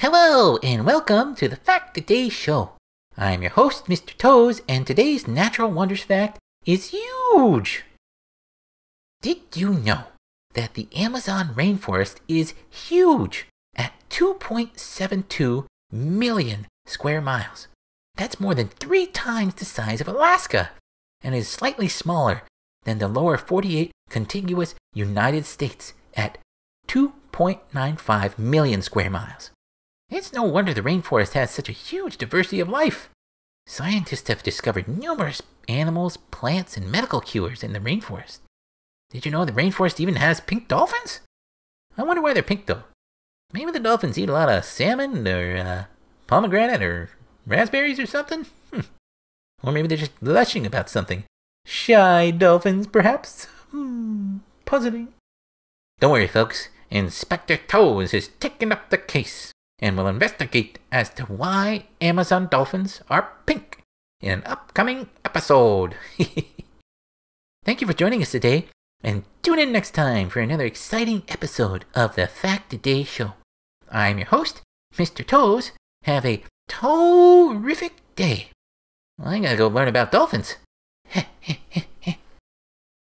Hello, and welcome to the Fact of Day Show. I'm your host, Mr. Toes, and today's Natural Wonders fact is huge! Did you know that the Amazon rainforest is huge at 2.72 million square miles? That's more than three times the size of Alaska, and is slightly smaller than the lower 48 contiguous United States at 2.95 million square miles. It's no wonder the rainforest has such a huge diversity of life. Scientists have discovered numerous animals, plants, and medical cures in the rainforest. Did you know the rainforest even has pink dolphins? I wonder why they're pink though. Maybe the dolphins eat a lot of salmon or uh, pomegranate or raspberries or something? Hmm. Or maybe they're just blushing about something. Shy dolphins, perhaps? Hmm, puzzling. Don't worry, folks. Inspector Toes is taking up the case and will investigate as to why Amazon dolphins are pink in an upcoming episode. Thank you for joining us today, and tune in next time for another exciting episode of the Fact Day Show. I'm your host, Mr. Toes. Have a terrific day. I gotta go learn about dolphins.